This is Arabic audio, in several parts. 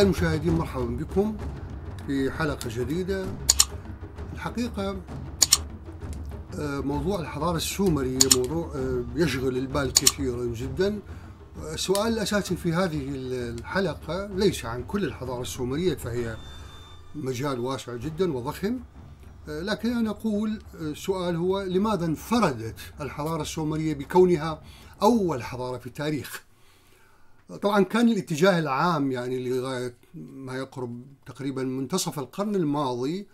أعزائي المشاهدين مرحبا بكم في حلقة جديدة الحقيقة آه، موضوع الحضارة السومرية موضوع آه، يشغل البال كثيرا جدا السؤال الأساسي في هذه الحلقة ليس عن كل الحضارة السومرية فهي مجال واسع جدا وضخم آه، لكن أنا أقول السؤال هو لماذا انفردت الحضارة السومرية بكونها أول حضارة في التاريخ طبعا كان الاتجاه العام يعني لغاية ما يقرب تقريبا منتصف القرن الماضي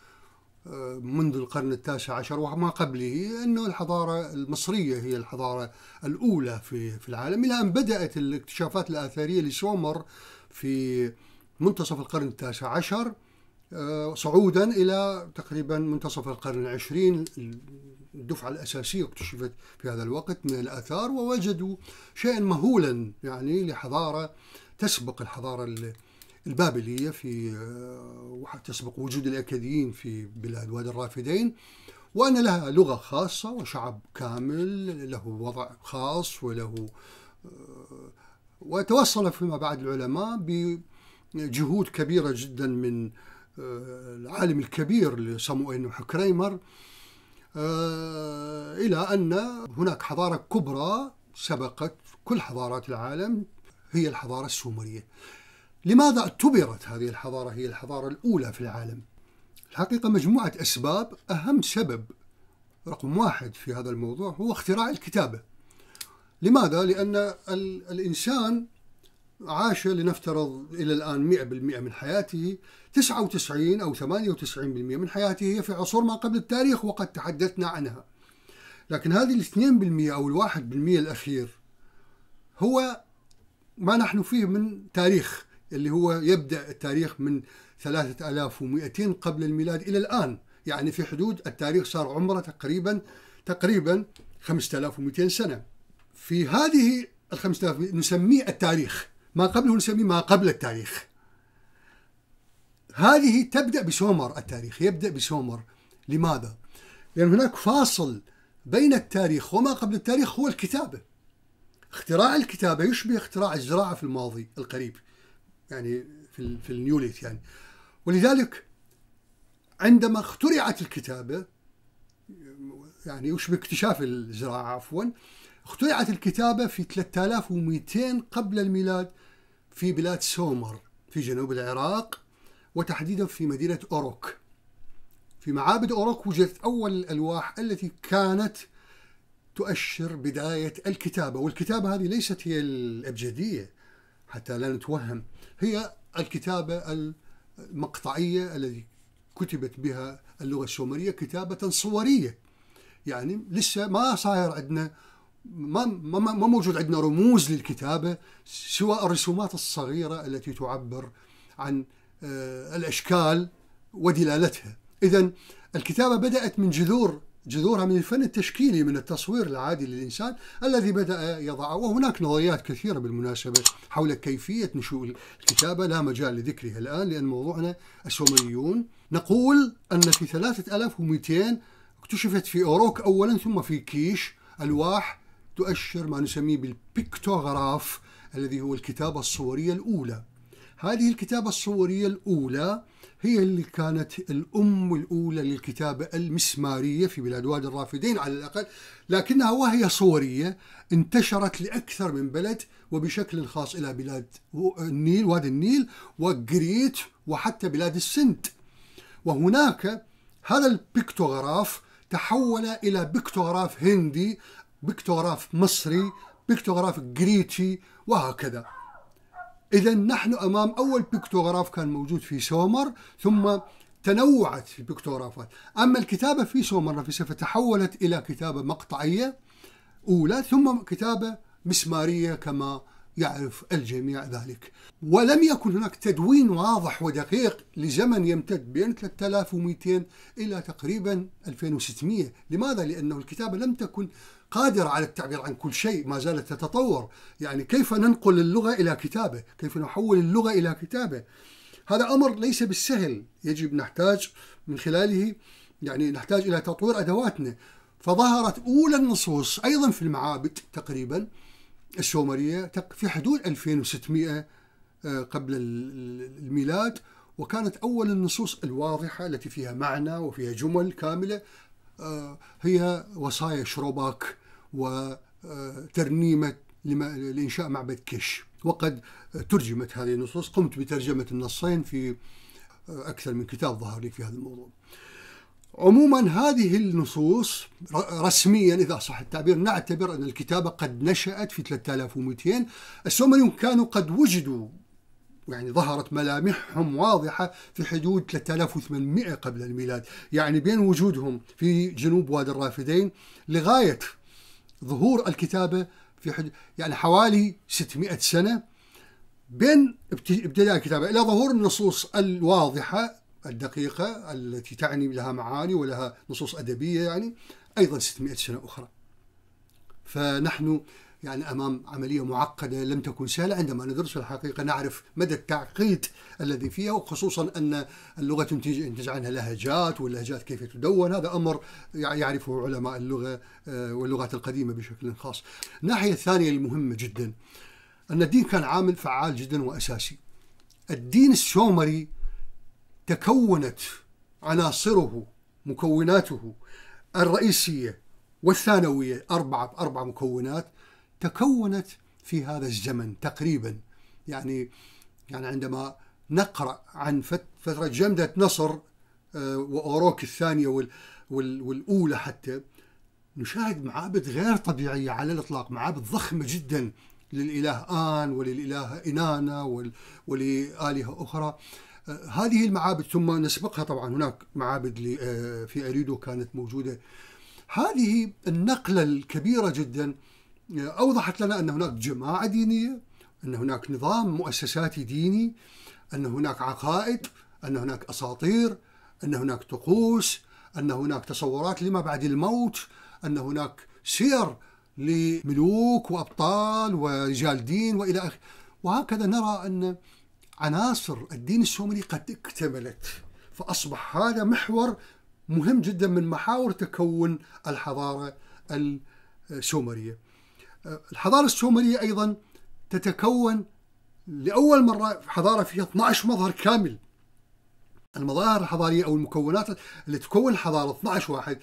آه، منذ القرن التاسع عشر وما قبله أنه الحضارة المصرية هي الحضارة الأولى في, في العالم إلى أن بدأت الاكتشافات الآثارية لسومر في منتصف القرن التاسع عشر آه، صعودا إلى تقريبا منتصف القرن العشرين الدفعة الأساسية اكتشفت في هذا الوقت من الآثار ووجدوا شيئا مهولا يعني لحضارة تسبق الحضارة البابلية في آه، تسبق وجود الأكاديين في بلاد وادي الرافدين وأن لها لغة خاصة وشعب كامل له وضع خاص وله آه، وتوصل فيما بعد العلماء بجهود كبيرة جدا من آه، العالم الكبير لصموئيل نوح كريمر آه، إلى أن هناك حضارة كبرى سبقت كل حضارات العالم هي الحضارة السومرية لماذا اعتبرت هذه الحضارة هي الحضارة الأولى في العالم؟ الحقيقة مجموعة أسباب أهم سبب رقم واحد في هذا الموضوع هو اختراع الكتابة لماذا؟ لأن الإنسان عاش لنفترض إلى الآن 100% من حياته 99 أو 98% من حياته هي في عصور ما قبل التاريخ وقد تحدثنا عنها لكن هذه ال2% أو ال1% الأخير هو ما نحن فيه من تاريخ اللي هو يبدأ التاريخ من 3200 قبل الميلاد إلى الآن يعني في حدود التاريخ صار عمره تقريبا تقريبا 5200 سنة في هذه ال 5200 نسميه التاريخ ما قبله نسميه ما قبل التاريخ هذه تبدأ بسومر التاريخ يبدأ بسومر لماذا؟ لأن هناك فاصل بين التاريخ وما قبل التاريخ هو الكتابة اختراع الكتابة يشبه اختراع الزراعة في الماضي القريب يعني في, في النيوليت يعني ولذلك عندما اخترعت الكتابة يعني يشبه اكتشاف الزراعة عفوا اخترعت الكتابة في 3200 قبل الميلاد في بلاد سومر في جنوب العراق وتحديدا في مدينة أوروك في معابد أوروك وجدت أول الألواح التي كانت تؤشر بداية الكتابة والكتابة هذه ليست هي الأبجدية حتى لا نتوهم هي الكتابة المقطعية التي كتبت بها اللغة السومرية كتابة صورية يعني لسه ما صاير عندنا ما ما موجود عندنا رموز للكتابه سوى الرسومات الصغيره التي تعبر عن آه، الاشكال ودلالتها اذا الكتابه بدات من جذور جذورها من الفن التشكيلي من التصوير العادي للإنسان الذي بدأ يضع وهناك نظريات كثيرة بالمناسبة حول كيفية نشوء الكتابة لا مجال لذكرها الآن لأن موضوعنا السومريون نقول أن في 3200 اكتشفت في أوروك أولا ثم في كيش ألواح تؤشر ما نسميه بالبيكتوغراف الذي هو الكتابة الصورية الأولى هذه الكتابة الصورية الأولى هي اللي كانت الأم الأولى للكتابة المسمارية في بلاد وادي الرافدين على الأقل لكنها وهي صورية انتشرت لأكثر من بلد وبشكل خاص إلى بلاد النيل وادي النيل وقريت وحتى بلاد السند وهناك هذا البيكتوغراف تحول إلى بيكتوغراف هندي بكتوغراف مصري بكتوغراف جريتشي وهكذا إذا نحن أمام أول بكتوغراف كان موجود في سومر ثم تنوعت البكتوغرافات أما الكتابة في سومر نفسها فتحولت إلى كتابة مقطعية أولى ثم كتابة مسمارية كما يعرف الجميع ذلك ولم يكن هناك تدوين واضح ودقيق لزمن يمتد بين 3200 إلى تقريبا 2600 لماذا؟ لأنه الكتابة لم تكن قادرة على التعبير عن كل شيء ما زالت تتطور يعني كيف ننقل اللغة إلى كتابة كيف نحول اللغة إلى كتابة هذا أمر ليس بالسهل يجب نحتاج من خلاله يعني نحتاج إلى تطوير أدواتنا فظهرت أولى النصوص أيضا في المعابد تقريبا السومرية في حدود 2600 آه، قبل الميلاد وكانت أول النصوص الواضحة التي فيها معنى وفيها جمل كاملة آه، هي وصايا شروباك وترنيمة لإنشاء معبد كيش وقد ترجمت هذه النصوص قمت بترجمة النصين في آه، أكثر من كتاب ظهر لي في هذا الموضوع عموما هذه النصوص رسميا إذا صح التعبير نعتبر أن الكتابة قد نشأت في 3200 السومريون كانوا قد وجدوا يعني ظهرت ملامحهم واضحة في حدود 3800 قبل الميلاد يعني بين وجودهم في جنوب وادي الرافدين لغاية ظهور الكتابة في حد... يعني حوالي 600 سنة بين ابتداء الكتابة إلى ظهور النصوص الواضحة الدقيقة التي تعني لها معاني ولها نصوص أدبية يعني أيضا 600 سنة أخرى فنحن يعني امام عمليه معقده لم تكن سهله عندما ندرس الحقيقه نعرف مدى التعقيد الذي فيها وخصوصا ان اللغه تنتج ينتج عنها لهجات واللهجات كيف تدون هذا امر يعرفه علماء اللغه آه، واللغات القديمه بشكل خاص. الناحيه الثانيه المهمه جدا ان الدين كان عامل فعال جدا واساسي. الدين السومري تكونت عناصره مكوناته الرئيسيه والثانويه اربعه اربع مكونات تكونت في هذا الزمن تقريبا يعني يعني عندما نقرا عن فتره جمده نصر آه، واوروك الثانيه والاولى حتى نشاهد معابد غير طبيعيه على الاطلاق معابد ضخمه جدا للاله ان وللالهه انانا ولالهه اخرى آه، هذه المعابد ثم نسبقها طبعا هناك معابد آه، في اريدو كانت موجوده هذه النقله الكبيره جدا أوضحت لنا أن هناك جماعة دينية أن هناك نظام مؤسساتي ديني أن هناك عقائد أن هناك أساطير أن هناك طقوس أن هناك تصورات لما بعد الموت أن هناك سير لملوك وأبطال ورجال دين وإلى آخره وهكذا نرى أن عناصر الدين السومري قد اكتملت فأصبح هذا محور مهم جدا من محاور تكون الحضارة السومرية الحضارة السومرية أيضا تتكون لأول مرة في حضارة فيها 12 مظهر كامل المظاهر الحضارية أو المكونات اللي تكون الحضارة 12 واحد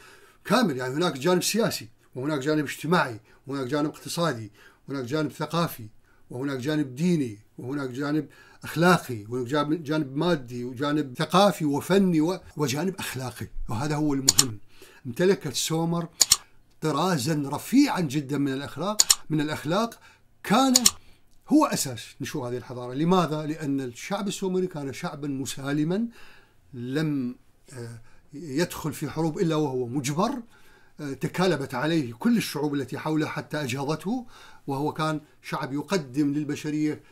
كامل يعني هناك جانب سياسي وهناك جانب اجتماعي وهناك جانب اقتصادي وهناك جانب ثقافي وهناك جانب ديني وهناك جانب اخلاقي وهناك جانب مادي وجانب ثقافي وفني وجانب اخلاقي وهذا هو المهم امتلكت سومر طرازا رفيعا جدا من الاخلاق من الأخلاق كان هو أساس نشوء هذه الحضارة لماذا؟ لأن الشعب السومري كان شعبا مسالما لم آه، يدخل في حروب إلا وهو مجبر آه، تكالبت عليه كل الشعوب التي حوله حتى أجهضته وهو كان شعب يقدم للبشرية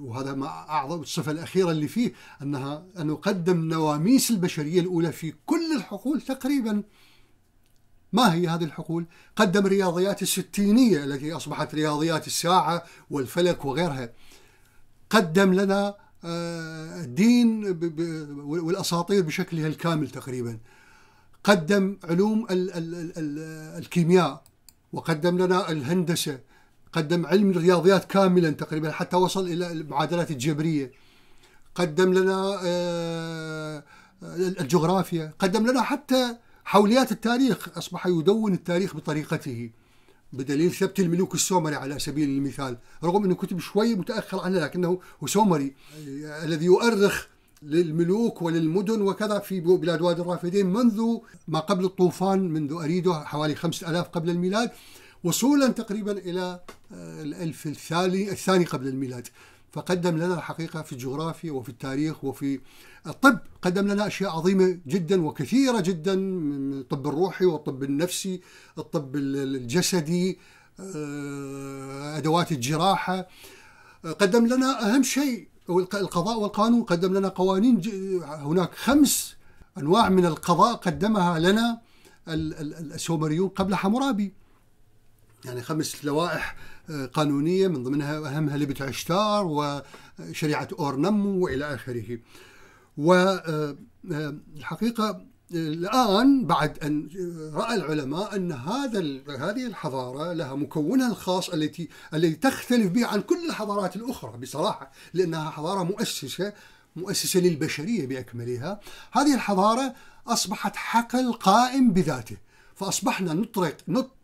وهذا ما أعظم الصفة الأخيرة اللي فيه أنها أنه قدم نواميس البشرية الأولى في كل الحقول تقريباً ما هي هذه الحقول؟ قدم الرياضيات الستينية التي أصبحت رياضيات الساعة والفلك وغيرها قدم لنا آه، الدين والأساطير بشكلها الكامل تقريبا قدم علوم الكيمياء وقدم لنا الهندسة قدم علم الرياضيات كاملا تقريبا حتى وصل إلى المعادلات الجبرية قدم لنا آه، الجغرافيا قدم لنا حتى حوليات التاريخ أصبح يدون التاريخ بطريقته بدليل ثبت الملوك السومري على سبيل المثال رغم أنه كتب شوي متأخر عنه لكنه سومري آه، الذي يؤرخ للملوك وللمدن وكذا في بلاد وادي الرافدين منذ ما قبل الطوفان منذ أريده حوالي خمسة ألاف قبل الميلاد وصولا تقريبا إلى آه، الألف الثاني الثاني قبل الميلاد فقدم لنا الحقيقة في الجغرافيا وفي التاريخ وفي الطب قدم لنا أشياء عظيمة جدا وكثيرة جدا من الطب الروحي والطب النفسي الطب الجسدي آه، أدوات الجراحة قدم لنا أهم شيء القضاء والقانون قدم لنا قوانين هناك خمس أنواع من القضاء قدمها لنا السومريون قبل حمورابي يعني خمس لوائح آه، قانونية من ضمنها أهمها لبت عشتار وشريعة أورنمو وإلى آخره والحقيقة آه، آه، الآن بعد أن رأى العلماء أن هذا هذه الحضارة لها مكونها الخاص التي الذي تختلف به عن كل الحضارات الأخرى بصراحة لأنها حضارة مؤسسة مؤسسة للبشرية بأكملها هذه الحضارة أصبحت حقل قائم بذاته فأصبحنا نطلق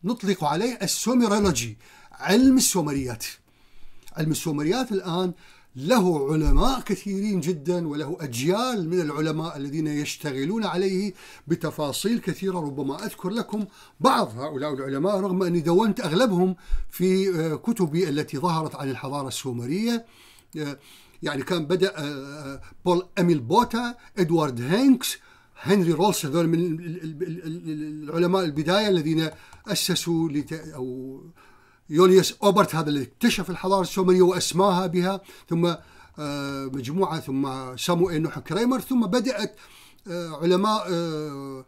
نطلق عليه السوميرولوجي علم السومريات علم السومريات الآن له علماء كثيرين جدا وله أجيال من العلماء الذين يشتغلون عليه بتفاصيل كثيرة ربما أذكر لكم بعض هؤلاء العلماء رغم أني دونت أغلبهم في آه، كتبي التي ظهرت عن الحضارة السومرية آه، يعني كان بدأ آه، بول أميل بوتا إدوارد هينكس هنري رولس هذول من العلماء البدايه الذين اسسوا او يوليوس اوبرت هذا اللي اكتشف الحضاره السومريه واسماها بها ثم آه، مجموعه ثم سامويل نوح كريمر ثم بدات آه، علماء آه،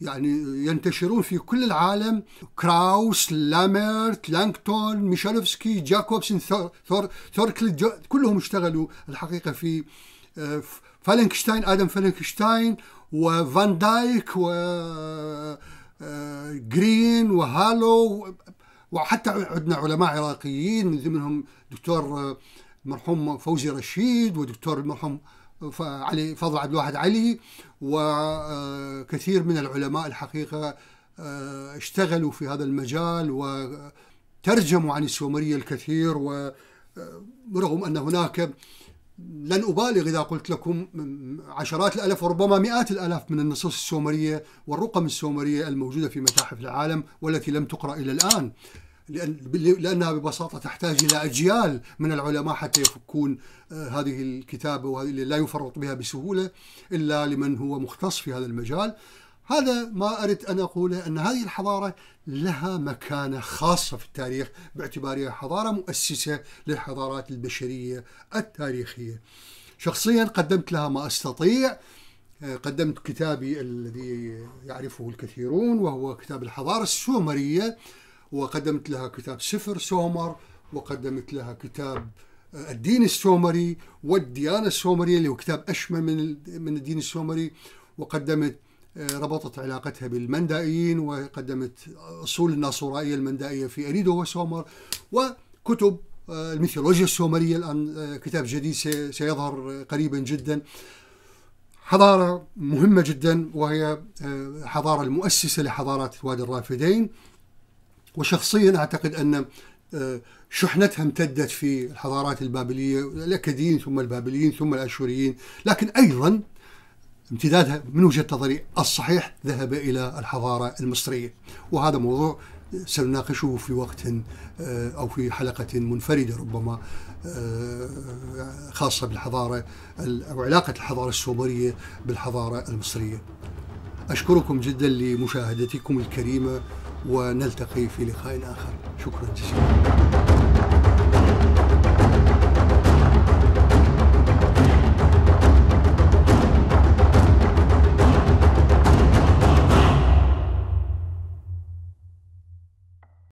يعني ينتشرون في كل العالم كراوس لامرت لانكتون ميشالوفسكي جاكوبسن ثور ثور كلهم اشتغلوا الحقيقه في فالنكشتاين ادم فالنكشتاين وفان دايك و جرين وهالو وحتى عندنا علماء عراقيين من ضمنهم دكتور المرحوم آه، فوزي رشيد ودكتور المرحوم آه، علي فضل عبد الواحد علي وكثير آه، من العلماء الحقيقه اشتغلوا في هذا المجال وترجموا عن السومريه الكثير ورغم ان هناك لن أبالغ إذا قلت لكم عشرات الألاف وربما مئات الألاف من النصوص السومرية والرقم السومرية الموجودة في متاحف العالم والتي لم تقرأ إلى الآن لأنها ببساطة تحتاج إلى أجيال من العلماء حتى يفكون آه، هذه الكتابة وهذه لا يفرط بها بسهولة إلا لمن هو مختص في هذا المجال هذا ما أردت أن أقوله أن هذه الحضارة لها مكانة خاصة في التاريخ باعتبارها حضارة مؤسسة للحضارات البشرية التاريخية شخصيا قدمت لها ما أستطيع آه، قدمت كتابي الذي يعرفه الكثيرون وهو كتاب الحضارة السومرية وقدمت لها كتاب سفر سومر وقدمت لها كتاب آه، الدين السومري والديانة السومرية اللي هو كتاب أشمل من من الدين السومري وقدمت ربطت علاقتها بالمندائيين وقدمت أصول الناصورائية المندائية في أريدو وسومر وكتب آه، الميثولوجيا السومرية الآن آه، كتاب جديد سيظهر آه، قريبا جدا حضارة مهمة جدا وهي حضارة المؤسسة لحضارات وادي الرافدين وشخصيا أعتقد أن شحنتها امتدت في الحضارات البابلية الأكاديين ثم البابليين ثم الأشوريين لكن أيضا امتدادها من وجهة نظري الصحيح ذهب إلى الحضارة المصرية وهذا موضوع سنناقشه في وقت آه، أو في حلقة منفردة ربما آه، خاصة بالحضارة أو علاقة الحضارة السومرية بالحضارة المصرية أشكركم جدا لمشاهدتكم الكريمة ونلتقي في لقاء آخر شكرا جزيلا